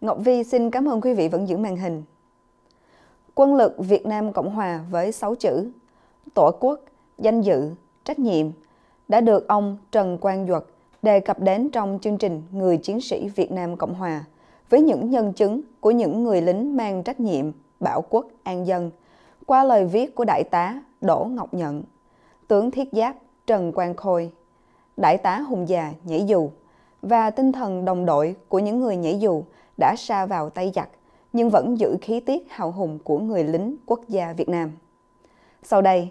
Ngọc Vi xin cảm ơn quý vị vẫn giữ màn hình. Quân lực Việt Nam Cộng Hòa với 6 chữ, tổ quốc, danh dự, trách nhiệm đã được ông Trần Quang Duật đề cập đến trong chương trình Người chiến sĩ Việt Nam Cộng Hòa với những nhân chứng của những người lính mang trách nhiệm bảo quốc an dân qua lời viết của Đại tá Đỗ Ngọc Nhận, tướng thiết giáp Trần Quang Khôi, Đại tá Hùng Già nhảy dù và tinh thần đồng đội của những người nhảy dù đã sa vào tay giặc, nhưng vẫn giữ khí tiết hào hùng của người lính quốc gia Việt Nam. Sau đây,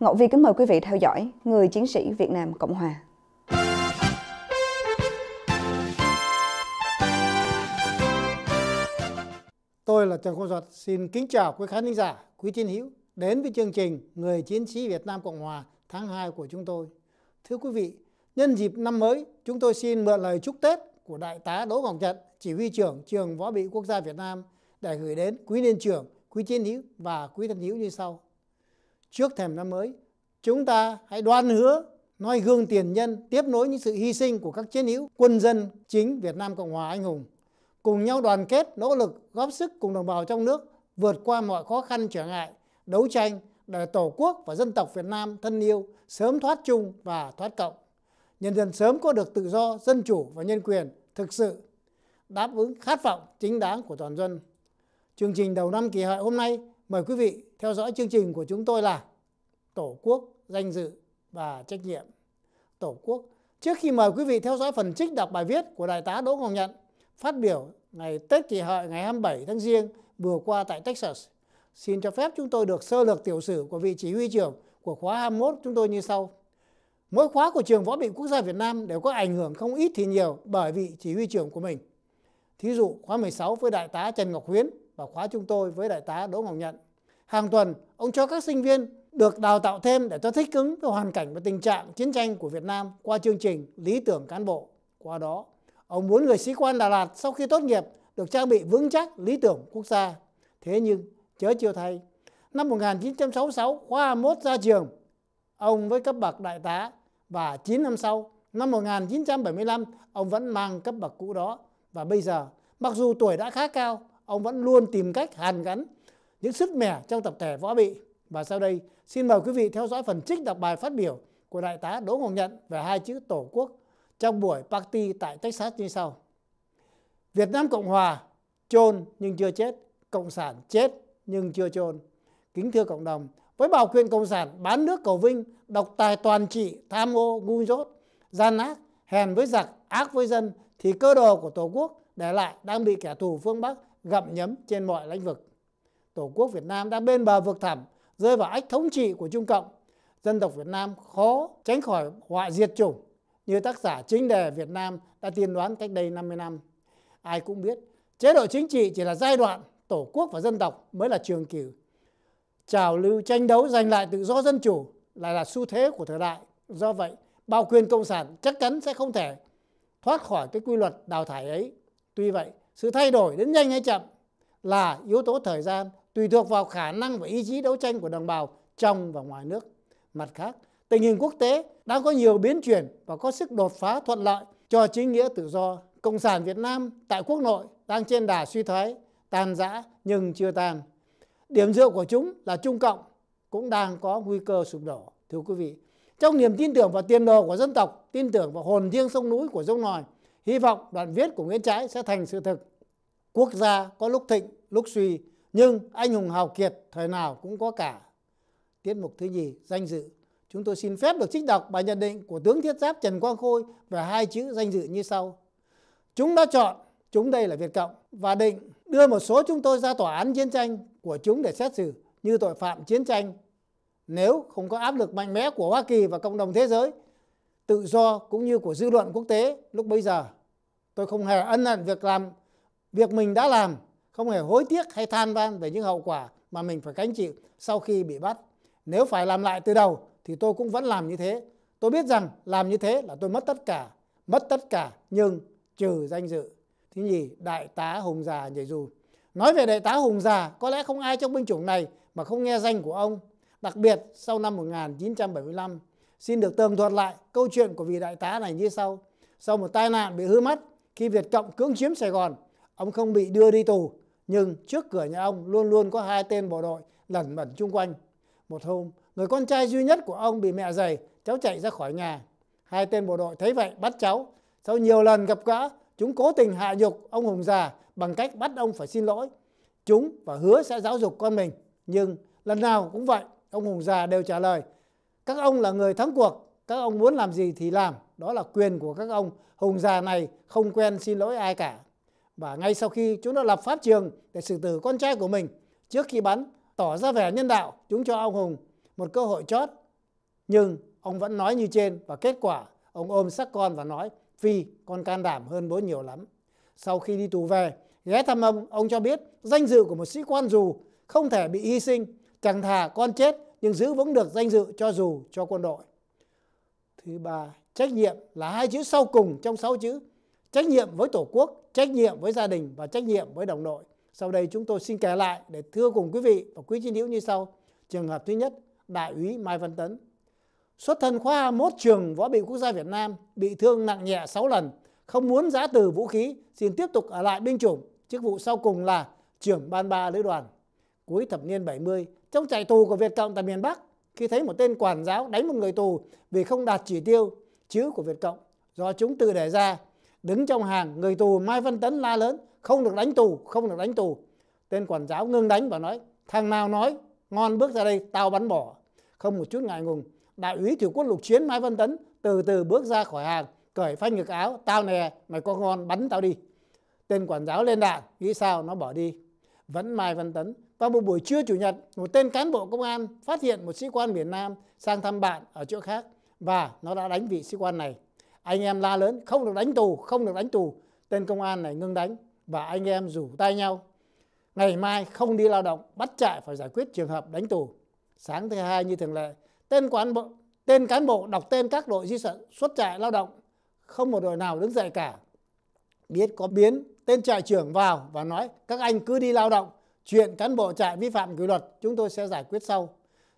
Ngọc Vi kính mời quý vị theo dõi Người chiến sĩ Việt Nam Cộng Hòa. Tôi là Trần Quốc Duật, xin kính chào quý khán giả, quý chiến hữu đến với chương trình Người chiến sĩ Việt Nam Cộng Hòa tháng 2 của chúng tôi. Thưa quý vị, nhân dịp năm mới, chúng tôi xin mượn lời chúc Tết của Đại tá Đỗ Ngọc Nhật, chỉ huy trưởng trường võ bị quốc gia Việt Nam để gửi đến quý liên trưởng, quý chiến hữu và quý thân hữu như sau. Trước thềm năm mới, chúng ta hãy đoan hứa noi gương tiền nhân tiếp nối những sự hy sinh của các chiến hữu quân dân chính Việt Nam Cộng hòa anh hùng cùng nhau đoàn kết nỗ lực góp sức cùng đồng bào trong nước vượt qua mọi khó khăn trở ngại đấu tranh để tổ quốc và dân tộc Việt Nam thân yêu sớm thoát chung và thoát cộng nhân dân sớm có được tự do dân chủ và nhân quyền thực sự đáp ứng khát vọng chính đáng của toàn dân. Chương trình đầu năm kỳ hợi hôm nay mời quý vị theo dõi chương trình của chúng tôi là Tổ quốc, danh dự và trách nhiệm. Tổ quốc. Trước khi mời quý vị theo dõi phần trích đọc bài viết của Đại tá Đỗ Ngọc Nhận phát biểu ngày Tết kỳ hợi ngày 27 tháng Giêng vừa qua tại Texas. Xin cho phép chúng tôi được sơ lược tiểu sử của vị chỉ huy trưởng của khóa 21 chúng tôi như sau. Mỗi khóa của trường Võ bị Quốc gia Việt Nam đều có ảnh hưởng không ít thì nhiều bởi vị chỉ huy trưởng của mình. Thí dụ khóa 16 với đại tá Trần Ngọc Huyến và khóa chúng tôi với đại tá Đỗ Ngọc Nhận. Hàng tuần, ông cho các sinh viên được đào tạo thêm để cho thích ứng với hoàn cảnh và tình trạng chiến tranh của Việt Nam qua chương trình Lý tưởng cán bộ. Qua đó, ông muốn người sĩ quan Đà Lạt sau khi tốt nghiệp được trang bị vững chắc lý tưởng quốc gia. Thế nhưng, chớ chiêu thay, năm 1966 khóa 21 ra trường, ông với cấp bậc đại tá và 9 năm sau, năm 1975, ông vẫn mang cấp bậc cũ đó và bây giờ. Mặc dù tuổi đã khá cao, ông vẫn luôn tìm cách hàn gắn những sức mẻ trong tập thể võ bị. Và sau đây, xin mời quý vị theo dõi phần trích đọc bài phát biểu của Đại tá Đỗ Ngọc Nhận về hai chữ Tổ quốc trong buổi party tại Texas như sau. Việt Nam Cộng Hòa chôn nhưng chưa chết, Cộng sản chết nhưng chưa chôn. Kính thưa cộng đồng, với bảo quyền Cộng sản bán nước cầu vinh, độc tài toàn trị, tham ô, ngu dốt, gian ác, hèn với giặc, ác với dân, thì cơ đồ của Tổ quốc để lại đang bị kẻ thù phương Bắc gặm nhấm trên mọi lĩnh vực. Tổ quốc Việt Nam đang bên bờ vực thẳm, rơi vào ách thống trị của Trung Cộng. Dân tộc Việt Nam khó tránh khỏi họa diệt chủng như tác giả chính đề Việt Nam đã tiên đoán cách đây 50 năm. Ai cũng biết, chế độ chính trị chỉ là giai đoạn Tổ quốc và dân tộc mới là trường kỳ. Trào lưu tranh đấu giành lại tự do dân chủ lại là xu thế của thời đại. Do vậy, bao quyền cộng sản chắc chắn sẽ không thể thoát khỏi cái quy luật đào thải ấy. Tuy vậy, sự thay đổi đến nhanh hay chậm là yếu tố thời gian tùy thuộc vào khả năng và ý chí đấu tranh của đồng bào trong và ngoài nước. Mặt khác, tình hình quốc tế đã có nhiều biến chuyển và có sức đột phá thuận lợi cho chính nghĩa tự do. Cộng sản Việt Nam tại quốc nội đang trên đà suy thoái, tàn giã nhưng chưa tàn. Điểm dựa của chúng là Trung Cộng cũng đang có nguy cơ sụp đổ. Thưa quý vị, trong niềm tin tưởng vào tiền đồ của dân tộc, tin tưởng vào hồn thiêng sông núi của dông nòi, hy vọng đoạn viết của Nguyễn Trãi sẽ thành sự thực. Quốc gia có lúc thịnh, lúc suy, nhưng anh hùng hào kiệt thời nào cũng có cả. Tiết mục thứ nhì, danh dự. Chúng tôi xin phép được trích đọc bài nhận định của tướng thiết giáp Trần Quang Khôi về hai chữ danh dự như sau. Chúng đã chọn, chúng đây là Việt Cộng, và định đưa một số chúng tôi ra tòa án chiến tranh của chúng để xét xử như tội phạm chiến tranh nếu không có áp lực mạnh mẽ của Hoa Kỳ và cộng đồng thế giới, tự do cũng như của dư luận quốc tế lúc bây giờ. Tôi không hề ân hận việc làm việc mình đã làm, không hề hối tiếc hay than van về những hậu quả mà mình phải gánh chịu sau khi bị bắt. Nếu phải làm lại từ đầu thì tôi cũng vẫn làm như thế. Tôi biết rằng làm như thế là tôi mất tất cả, mất tất cả nhưng trừ danh dự. Thứ nhì, đại tá Hùng Già nhảy dù. Nói về đại tá Hùng Già, có lẽ không ai trong binh chủng này mà không nghe danh của ông. Đặc biệt sau năm 1975, xin được tường thuật lại câu chuyện của vị đại tá này như sau. Sau một tai nạn bị hư mắt khi Việt Cộng cưỡng chiếm Sài Gòn, ông không bị đưa đi tù, nhưng trước cửa nhà ông luôn luôn có hai tên bộ đội lẩn mẩn chung quanh. Một hôm, người con trai duy nhất của ông bị mẹ giày, cháu chạy ra khỏi nhà. Hai tên bộ đội thấy vậy bắt cháu. Sau nhiều lần gặp gỡ, chúng cố tình hạ nhục ông Hùng già bằng cách bắt ông phải xin lỗi. Chúng và hứa sẽ giáo dục con mình, nhưng lần nào cũng vậy, ông Hùng già đều trả lời các ông là người thắng cuộc các ông muốn làm gì thì làm đó là quyền của các ông Hùng già này không quen xin lỗi ai cả và ngay sau khi chúng đã lập pháp trường để xử tử con trai của mình trước khi bắn tỏ ra vẻ nhân đạo chúng cho ông Hùng một cơ hội chót nhưng ông vẫn nói như trên và kết quả ông ôm xác con và nói Phi con can đảm hơn bố nhiều lắm sau khi đi tù về ghé thăm ông ông cho biết danh dự của một sĩ quan dù không thể bị hy sinh chẳng thà con chết nhưng giữ vững được danh dự cho dù cho quân đội. Thứ ba, trách nhiệm là hai chữ sau cùng trong sáu chữ. Trách nhiệm với Tổ quốc, trách nhiệm với gia đình và trách nhiệm với đồng đội. Sau đây chúng tôi xin kể lại để thưa cùng quý vị và quý chiến hữu như sau. Trường hợp thứ nhất, Đại úy Mai Văn Tấn. Xuất thân khoa 21 trường Võ bị Quốc gia Việt Nam, bị thương nặng nhẹ 6 lần, không muốn giã từ vũ khí, xin tiếp tục ở lại binh chủng. Chức vụ sau cùng là trưởng ban ba lữ đoàn. Cuối thập niên 70, trong trại tù của Việt Cộng tại miền Bắc, khi thấy một tên quản giáo đánh một người tù vì không đạt chỉ tiêu chữ của Việt Cộng do chúng tự đề ra, đứng trong hàng người tù Mai Văn Tấn la lớn, không được đánh tù, không được đánh tù. Tên quản giáo ngưng đánh và nói, thằng nào nói, ngon bước ra đây, tao bắn bỏ. Không một chút ngại ngùng, đại úy thủy quân lục chiến Mai Văn Tấn từ từ bước ra khỏi hàng, cởi phanh ngực áo, tao nè, mày có ngon, bắn tao đi. Tên quản giáo lên đạn, nghĩ sao nó bỏ đi. Vẫn Mai Văn Tấn vào một buổi trưa Chủ nhật, một tên cán bộ công an phát hiện một sĩ quan miền Nam sang thăm bạn ở chỗ khác và nó đã đánh vị sĩ quan này. Anh em la lớn, không được đánh tù, không được đánh tù. Tên công an này ngưng đánh và anh em rủ tay nhau. Ngày mai không đi lao động, bắt chạy phải giải quyết trường hợp đánh tù. Sáng thứ hai như thường lệ, tên quán bộ, tên cán bộ đọc tên các đội di sản xuất trại lao động. Không một đội nào đứng dậy cả. Biết có biến, tên trại trưởng vào và nói các anh cứ đi lao động, Chuyện cán bộ trại vi phạm kỷ luật chúng tôi sẽ giải quyết sau.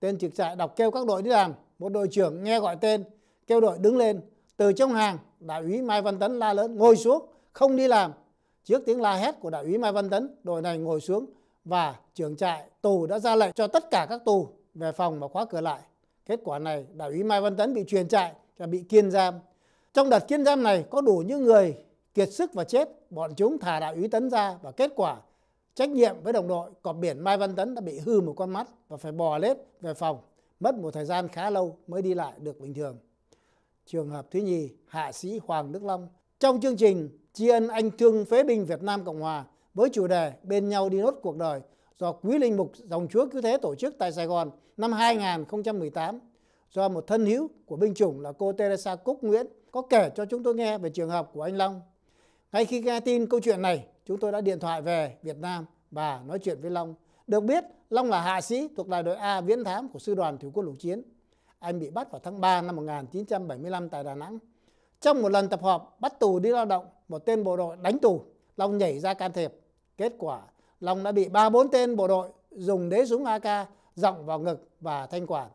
Tên trực trại đọc kêu các đội đi làm, một đội trưởng nghe gọi tên, kêu đội đứng lên. Từ trong hàng, đại úy Mai Văn Tấn la lớn ngồi xuống, không đi làm. Trước tiếng la hét của đại úy Mai Văn Tấn, đội này ngồi xuống và trưởng trại tù đã ra lệnh cho tất cả các tù về phòng và khóa cửa lại. Kết quả này, đại úy Mai Văn Tấn bị truyền trại và bị kiên giam. Trong đợt kiên giam này có đủ những người kiệt sức và chết, bọn chúng thả đại úy Tấn ra và kết quả trách nhiệm với đồng đội cọp biển Mai Văn Tấn đã bị hư một con mắt và phải bò lết về phòng, mất một thời gian khá lâu mới đi lại được bình thường. Trường hợp thứ nhì, hạ sĩ Hoàng Đức Long. Trong chương trình tri ân anh thương phế binh Việt Nam Cộng Hòa với chủ đề Bên nhau đi nốt cuộc đời do Quý Linh Mục Dòng Chúa Cứu Thế tổ chức tại Sài Gòn năm 2018 do một thân hữu của binh chủng là cô Teresa Cúc Nguyễn có kể cho chúng tôi nghe về trường hợp của anh Long. Ngay khi nghe tin câu chuyện này, chúng tôi đã điện thoại về Việt Nam và nói chuyện với Long. Được biết, Long là hạ sĩ thuộc đại đội A viễn thám của sư đoàn Thủy quân lục chiến. Anh bị bắt vào tháng 3 năm 1975 tại Đà Nẵng. Trong một lần tập họp bắt tù đi lao động, một tên bộ đội đánh tù, Long nhảy ra can thiệp. Kết quả, Long đã bị ba bốn tên bộ đội dùng đế súng AK giọng vào ngực và thanh quản.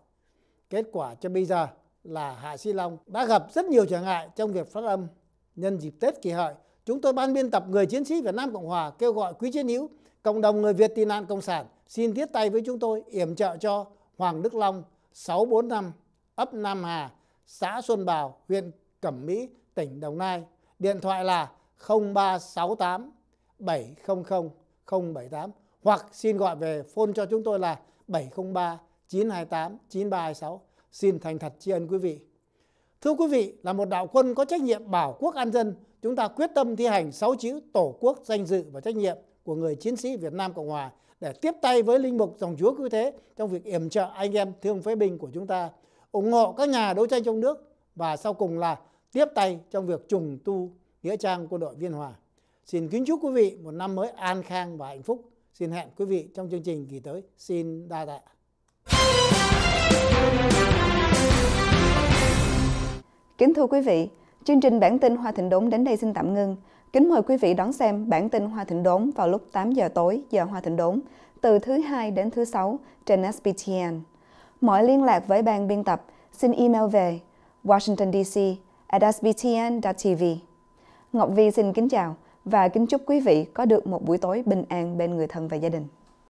Kết quả cho bây giờ là Hạ Sĩ Long đã gặp rất nhiều trở ngại trong việc phát âm. Nhân dịp Tết kỳ hợi, chúng tôi ban biên tập người chiến sĩ Việt Nam Cộng Hòa kêu gọi quý chiến hữu cộng đồng người Việt tị nạn Cộng sản xin tiếp tay với chúng tôi yểm trợ cho Hoàng Đức Long 645 ấp Nam Hà xã Xuân Bào huyện Cẩm Mỹ tỉnh Đồng Nai điện thoại là 0368 700 078 hoặc xin gọi về phone cho chúng tôi là 703 928 9326 xin thành thật tri ân quý vị Thưa quý vị, là một đạo quân có trách nhiệm bảo quốc an dân, chúng ta quyết tâm thi hành 6 chữ tổ quốc danh dự và trách nhiệm của người chiến sĩ Việt Nam Cộng Hòa để tiếp tay với linh mục dòng chúa cứu thế trong việc yểm trợ anh em thương phế binh của chúng ta, ủng hộ các nhà đấu tranh trong nước và sau cùng là tiếp tay trong việc trùng tu nghĩa trang quân đội Biên Hòa. Xin kính chúc quý vị một năm mới an khang và hạnh phúc. Xin hẹn quý vị trong chương trình kỳ tới. Xin đa tạ. Kính thưa quý vị, chương trình bản tin Hoa Thịnh Đốn đến đây xin tạm ngưng. Kính mời quý vị đón xem bản tin Hoa Thịnh Đốn vào lúc 8 giờ tối giờ Hoa Thịnh Đốn từ thứ hai đến thứ sáu trên SBTN. Mọi liên lạc với ban biên tập xin email về Washington DC at sbtn.tv. Ngọc Vi xin kính chào và kính chúc quý vị có được một buổi tối bình an bên người thân và gia đình.